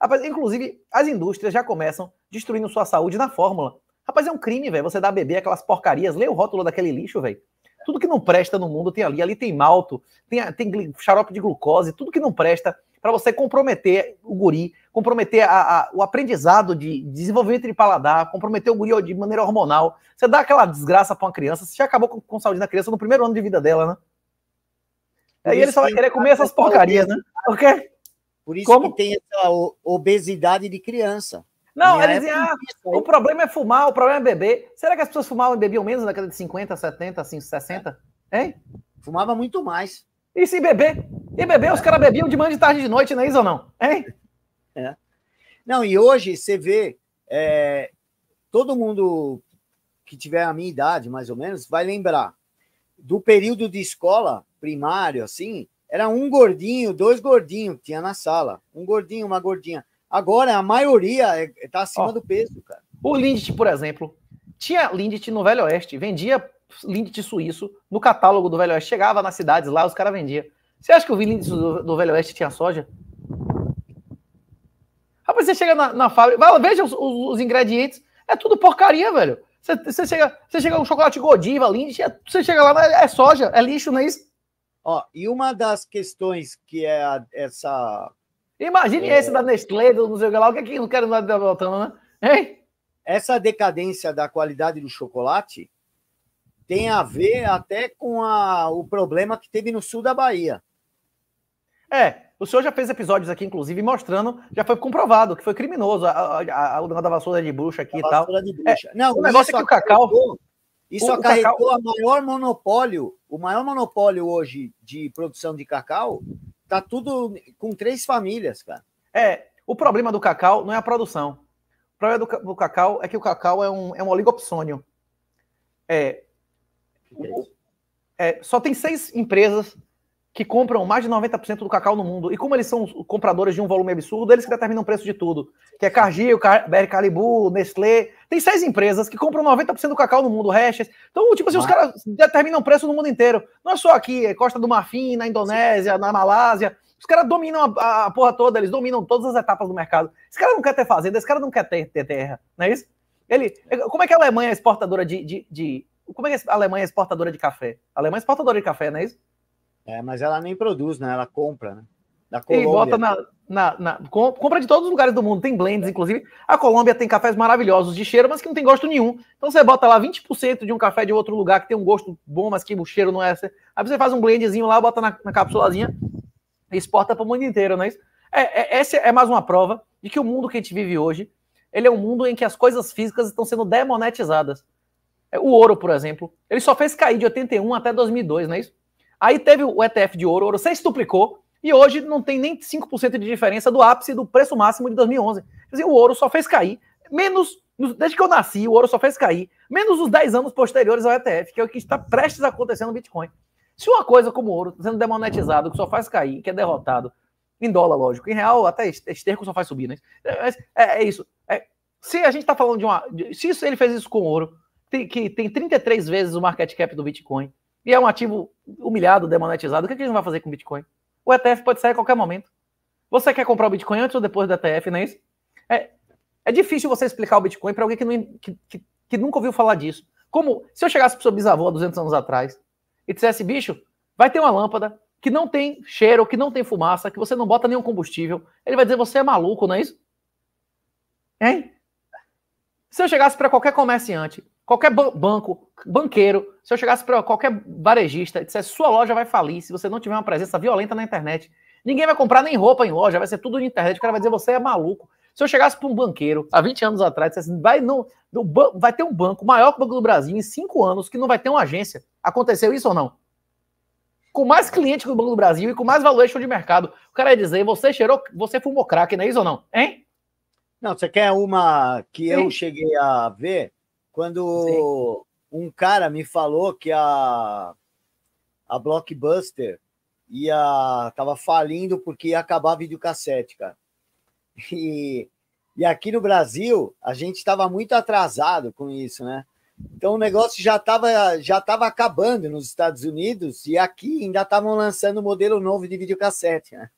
Rapaz, inclusive, as indústrias já começam destruindo sua saúde na fórmula. Rapaz, é um crime, velho. Você dá a beber aquelas porcarias, lê o rótulo daquele lixo, velho. Tudo que não presta no mundo tem ali. Ali tem malto, tem, tem xarope de glucose, tudo que não presta para você comprometer o guri, comprometer a, a, o aprendizado de desenvolvimento de paladar, comprometer o guri de maneira hormonal. Você dá aquela desgraça para uma criança, você já acabou com, com saúde da criança no primeiro ano de vida dela, né? Aí ele só vai querer comer essas porcarias, né? Porque por isso Como? que tem essa obesidade de criança. Não, eles dizem, ah, o problema é fumar, o problema é beber. Será que as pessoas fumavam e bebiam menos na década de 50, 70, assim, 60? Hein? Fumava muito mais. E se beber? E beber, os caras bebiam de manhã, de tarde, de noite, não é isso ou não? Hein? É. Não, e hoje você vê é, todo mundo que tiver a minha idade, mais ou menos, vai lembrar do período de escola primário, assim, era um gordinho, dois gordinhos que tinha na sala. Um gordinho, uma gordinha. Agora, a maioria está é, é, acima Ó, do peso, cara. O Lindt, por exemplo, tinha Lindt no Velho Oeste, vendia Lindt suíço no catálogo do Velho Oeste. Chegava nas cidades lá, os caras vendiam. Você acha que o Lindt do, do Velho Oeste tinha soja? Rapaz, você chega na, na fábrica, vai, veja os, os, os, ingredientes, é tudo porcaria, velho. Você, você chega, você chega um chocolate Godiva, Lindt, é, você chega lá, é, é soja, é lixo, não é isso? Ó, e uma das questões que é a, essa. Imagine é... esse da Nestlé, do Museu Galau, o que é que não quero nada voltando, né? Hein? Essa decadência da qualidade do chocolate tem a ver até com a, o problema que teve no sul da Bahia. É, o senhor já fez episódios aqui, inclusive, mostrando, já foi comprovado que foi criminoso a, o da vassoura de bruxa aqui a e tal. De bruxa. É, Não, o negócio é que o cacau. Isso o, acarretou o cacau... a maior monopólio o maior monopólio hoje de produção de cacau tá tudo com três famílias, cara. É, o problema do cacau não é a produção. O problema do, do cacau é que o cacau é um, é um oligopsônio. É, é, é, só tem seis empresas que compram mais de 90% do cacau no mundo. E como eles são compradores de um volume absurdo, eles que determinam o preço de tudo. Que é Cargill, Car Nestlé. Tem seis empresas que compram 90% do cacau no mundo, Restes. Então, tipo assim, os caras determinam o preço no mundo inteiro. Não é só aqui, é Costa do Marfim, na Indonésia, na Malásia. Os caras dominam a, a, porra toda, eles dominam todas as etapas do mercado. Esse cara não quer ter fazenda, esse cara não quer ter, ter terra, não é isso? Ele, é, como é que a Alemanha é exportadora de, de, de Como é que a Alemanha é exportadora de café? A Alemanha é exportadora de café, não é isso? É, mas ela nem produz, né? Ela compra, né? Da Colômbia. E bota na, na, na, compra de todos os lugares do mundo. Tem blends, inclusive. A Colômbia tem cafés maravilhosos de cheiro, mas que não tem gosto nenhum. Então você bota lá 20% de um café de outro lugar que tem um gosto bom, mas que o cheiro não é. Aí você faz um blendzinho lá, bota na, na e exporta para o mundo inteiro, não é isso? É, é, essa é mais uma prova de que o mundo que a gente vive hoje, ele é um mundo em que as coisas físicas estão sendo demonetizadas. É, o ouro, por exemplo, ele só fez cair de 81 até 2002, não é isso? Aí teve o ETF de ouro, ouro estuplicou, e hoje não tem nem 5% de diferença do ápice do preço máximo de 2011. Quer dizer, o ouro só fez cair, menos, desde que eu nasci, o ouro só fez cair, menos os 10 anos posteriores ao ETF, que é o que está prestes a acontecer no Bitcoin. Se uma coisa como o ouro tá sendo demonetizado, que só faz cair, que é derrotado, em dólar, lógico, em real até esterco só faz subir, né? É, é, é isso. É, se a gente está falando de uma. Se isso, ele fez isso com ouro, tem, que tem 33 vezes o market cap do Bitcoin, e é um ativo humilhado, demonetizado, o que, a gente vai fazer com o Bitcoin? O ETF pode sair a qualquer momento. Você quer comprar o Bitcoin antes ou depois do ETF, não é isso? É, é difícil você explicar o Bitcoin para alguém que, não, que, que, que, nunca ouviu falar disso. Como se eu chegasse para o seu bisavô há 200 anos atrás e dissesse, bicho, vai ter uma lâmpada que não tem cheiro, que não tem fumaça, que você não bota nenhum combustível. Ele vai dizer, você é maluco, não é isso? Hein? Se eu chegasse para qualquer comerciante, qualquer banco, banqueiro, se eu chegasse para qualquer varejista e dissesse sua loja vai falir se você não tiver uma presença violenta na internet, ninguém vai comprar nem roupa em loja, vai ser tudo na internet. O cara vai dizer você é maluco. Se eu chegasse para um banqueiro há 20 anos atrás, dissesse, vai, não, vai ter um banco maior que o Banco do Brasil em 5 anos que não vai ter uma agência. Aconteceu isso ou não? Com mais clientes que o Banco do Brasil e com mais valuation de mercado. O cara ia dizer, você cheirou, você fumou crack, não é isso ou não? Hein? Não, você quer uma que Sim. eu cheguei a ver quando Sim um cara me falou que a, a Blockbuster ia tava falindo porque ia acabar a videocassete, cara. E, e aqui no Brasil, a gente estava muito atrasado com isso, né? Então o negócio já estava já tava acabando nos Estados Unidos e aqui ainda estavam lançando um modelo novo de videocassete. Né?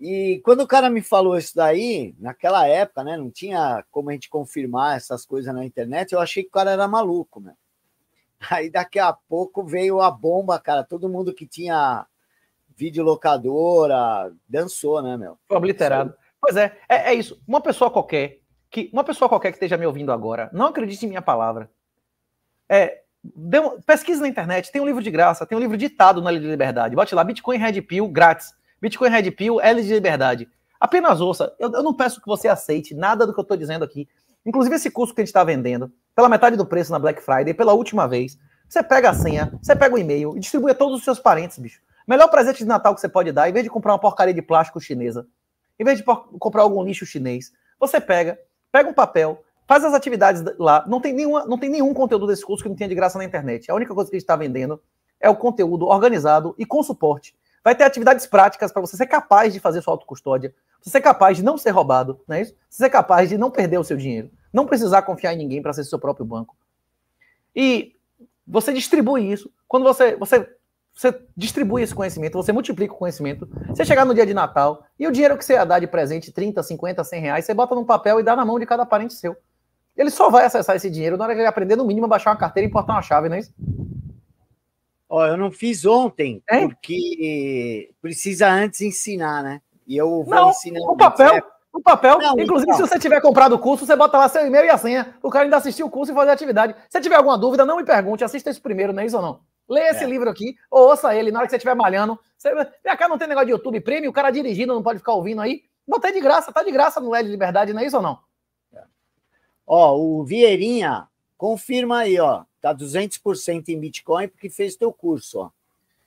E quando o cara me falou isso daí, naquela época, né, não tinha como a gente confirmar essas coisas na internet, eu achei que o cara era maluco, né? Aí daqui a pouco veio a bomba, cara, todo mundo que tinha videolocadora dançou, né, meu? Obliterado. Pois é, é, é isso. Uma pessoa qualquer, que uma pessoa qualquer que esteja me ouvindo agora, não acredite em minha palavra. É, pesquise na internet, tem um livro de graça, tem um livro ditado na Lei de Liberdade. Bote lá, Bitcoin Red Pill, grátis. Bitcoin Red Pill, L de Liberdade. Apenas ouça, eu, eu não peço que você aceite nada do que eu estou dizendo aqui. Inclusive esse curso que a gente está vendendo, pela metade do preço na Black Friday, pela última vez, você pega a senha, você pega o e-mail e distribui a todos os seus parentes, bicho. Melhor presente de Natal que você pode dar, em vez de comprar uma porcaria de plástico chinesa, em vez de comprar algum lixo chinês, você pega, pega um papel, faz as atividades lá. Não tem, nenhuma, não tem nenhum conteúdo desse curso que não tenha de graça na internet. A única coisa que a gente está vendendo é o conteúdo organizado e com suporte. Vai ter atividades práticas para você ser é capaz de fazer sua autocustódia, você ser é capaz de não ser roubado, não é isso? Você ser é capaz de não perder o seu dinheiro, não precisar confiar em ninguém para ser seu próprio banco. E você distribui isso. Quando você, você, você distribui esse conhecimento, você multiplica o conhecimento. Você chegar no dia de Natal e o dinheiro que você ia dar de presente, 30, 50, 100 reais, você bota num papel e dá na mão de cada parente seu. Ele só vai acessar esse dinheiro na hora que ele aprender, no mínimo, a baixar uma carteira e importar uma chave, não é isso? Ó, eu não fiz ontem, é? porque precisa antes ensinar, né? E eu vou não, ensinar. O papel, é. o papel. Não, então. Inclusive, então. se você tiver comprado o curso, você bota lá seu e-mail e a senha. O cara ainda assistiu o curso e fazer a atividade. Se tiver alguma dúvida, não me pergunte, assista isso primeiro, não é isso ou não? Lê esse é. livro aqui, ou ouça ele na hora que você estiver malhando. Você... Vem cá, não tem negócio de YouTube Premium, o cara dirigindo, não pode ficar ouvindo aí. Botei de graça, tá de graça no LED de Liberdade, não é isso ou não? É. Ó, o Vieirinha, confirma aí, ó. Tá 200% em Bitcoin porque fez teu curso, ó.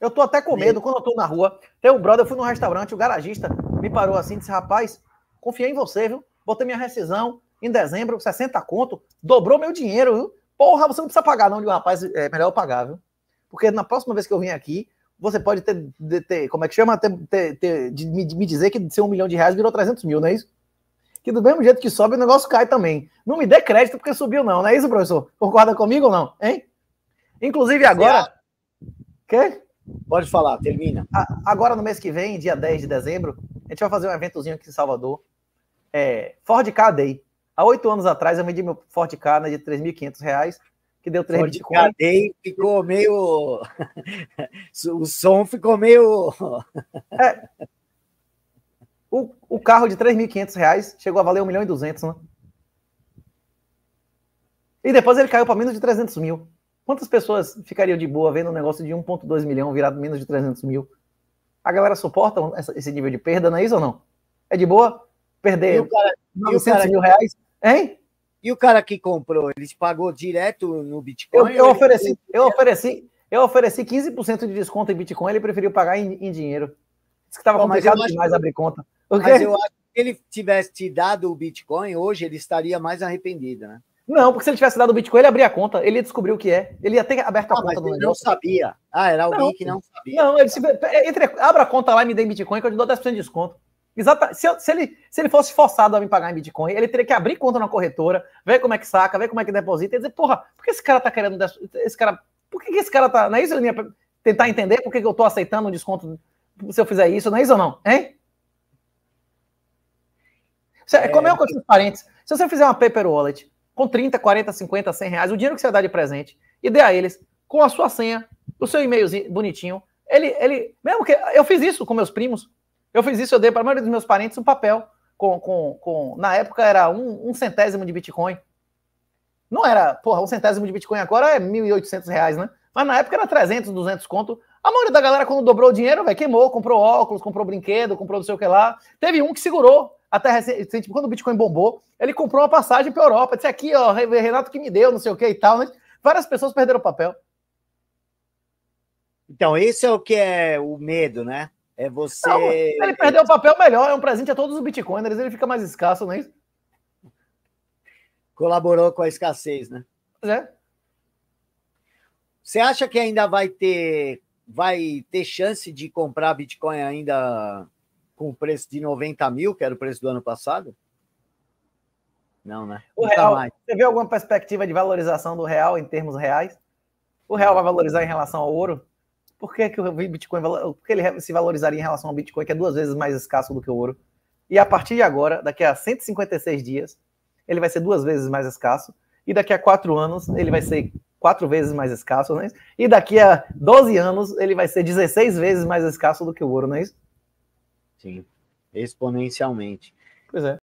Eu tô até com medo quando eu tô na rua. Tem um brother, eu fui num restaurante, o garagista me parou assim, disse: "Rapaz, confiei em você, viu? Botei minha rescisão em dezembro, 60 conto, dobrou meu dinheiro, viu? Porra, você não precisa pagar não, de um rapaz, é melhor eu pagar, viu? Porque na próxima vez que eu vim aqui, você pode ter, ter como é que chama? Ter, ter, ter de, de, me, dizer que de ser um milhão de reais virou 300 mil, não é isso? que do mesmo jeito que sobe, o negócio cai também. Não me dê crédito porque subiu, não. Não é isso, professor? Concorda comigo ou não? Hein? Inclusive agora. Quê? Pode falar, termina. agora no mês que vem, dia 10 de dezembro, a gente vai fazer um eventozinho aqui em Salvador. É, Ford K Day. Há oito anos atrás eu vendi meu Ford K né, de 3.500 reais, que deu 3 Ford Bitcoin. Ford K Day ficou meio... o som ficou meio... é, carro de 3.500 reais chegou a valer 1 milhão e 200, né? E depois ele caiu para menos de 300 mil. Quantas pessoas ficariam de boa vendo um negócio de 1,2 milhão virado menos de 300 mil? A galera suporta esse nível de perda, não é isso ou não? É de boa? Perder e cara, 900 e mil que... reais? Hein? E o cara que comprou, ele pagou direto no Bitcoin? Eu, eu ofereci, ele... eu ofereci, eu ofereci 15% de desconto em Bitcoin, ele preferiu pagar em, em dinheiro. Diz que estava complicado demais abrir conta porque Mas eu acho que se ele tivesse te dado o Bitcoin, hoje ele estaria mais arrependido, né? Não, porque se ele tivesse dado o Bitcoin, ele abria a conta, ele ia descobrir o que é. Ele ia ter aberto a ah, conta do negócio. não sabia. Ah, era alguém não, que não sabia. Não, ele disse, é, entre, abra a conta lá e me dê em Bitcoin que eu te dou 10% de desconto. Exata, se, eu, se, ele, se ele fosse forçado a me pagar em Bitcoin, ele teria que abrir conta na corretora, ver como é que saca, ver como é que deposita e dizer, porra, por que esse cara tá querendo... Esse cara, por que, que esse cara tá... Não é isso? Ele ia tentar entender por que, que eu tô aceitando um desconto se eu fizer isso, não é isso ou não? Hein? Você, é... Como é, é. com os parentes? Se você fizer uma paper wallet com 30, 40, 50, 100 reais, o dinheiro que você dá de presente, e dê a eles com a sua senha, o seu e-mailzinho bonitinho, ele, ele, mesmo que eu fiz isso com meus primos, eu fiz isso, eu dei para a maioria dos meus parentes um papel com, com, com na época era um, um centésimo de Bitcoin. Não era, porra, um centésimo de Bitcoin agora é 1.800 reais, né? Mas na época era 300, 200 conto. A maioria da galera, quando dobrou o dinheiro, vai queimou, comprou óculos, comprou brinquedo, comprou não sei o que lá. Teve um que segurou até recente, quando o Bitcoin bombou, ele comprou uma passagem para a Europa. Disse aqui, ó, Renato que me deu, não sei o que e tal. Né? Várias pessoas perderam o papel. Então, esse é o que é o medo, né? É você. Não, ele perdeu o papel melhor, é um presente a todos os bitcoiners, ele fica mais escasso, não é isso? Colaborou com a escassez, né? É. Você acha que ainda vai ter vai ter chance de comprar Bitcoin ainda com o preço de 90 mil, que era o preço do ano passado? Não, né? O não real, tá você vê alguma perspectiva de valorização do real em termos reais? O real vai valorizar em relação ao ouro? Por que, que o Bitcoin por que ele se valorizaria em relação ao Bitcoin, que é duas vezes mais escasso do que o ouro? E a partir de agora, daqui a 156 dias, ele vai ser duas vezes mais escasso. E daqui a quatro anos, ele vai ser quatro vezes mais escasso, não é isso? E daqui a 12 anos, ele vai ser 16 vezes mais escasso do que o ouro, não é isso? Sim, exponencialmente. Pois é.